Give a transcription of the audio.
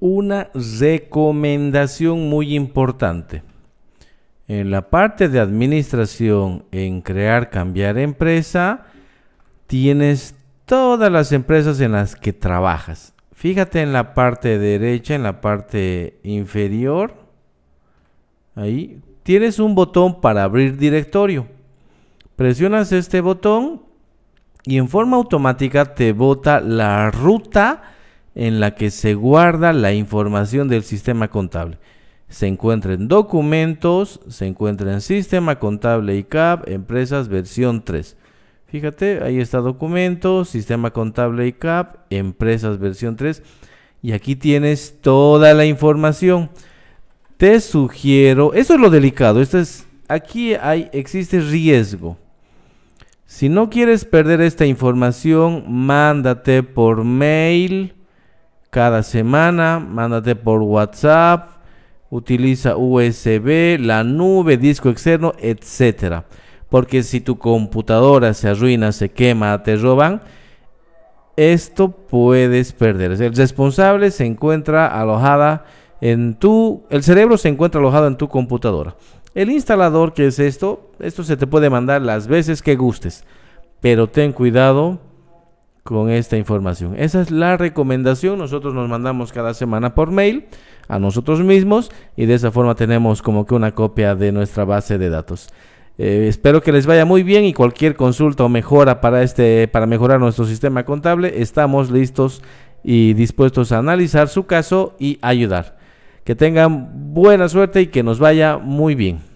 una recomendación muy importante. En la parte de administración, en crear, cambiar empresa, tienes todas las empresas en las que trabajas. Fíjate en la parte derecha, en la parte inferior. Ahí tienes un botón para abrir directorio. Presionas este botón y en forma automática te bota la ruta en la que se guarda la información del sistema contable. Se encuentra en documentos, se encuentra en sistema contable ICAP, empresas versión 3. Fíjate, ahí está documento. sistema contable ICAP, empresas versión 3. Y aquí tienes toda la información. Te sugiero, eso es lo delicado, esto es, aquí hay, existe riesgo. Si no quieres perder esta información, mándate por mail cada semana. Mándate por WhatsApp. Utiliza USB, la nube, disco externo, etcétera. Porque si tu computadora se arruina, se quema, te roban, esto puedes perder. El responsable se encuentra alojada en tu, el cerebro se encuentra alojado en tu computadora. El instalador, que es esto, esto se te puede mandar las veces que gustes, pero ten cuidado con esta información. Esa es la recomendación. Nosotros nos mandamos cada semana por mail a nosotros mismos y de esa forma tenemos como que una copia de nuestra base de datos. Eh, espero que les vaya muy bien y cualquier consulta o mejora para este para mejorar nuestro sistema contable, estamos listos y dispuestos a analizar su caso y ayudar. Que tengan buena suerte y que nos vaya muy bien.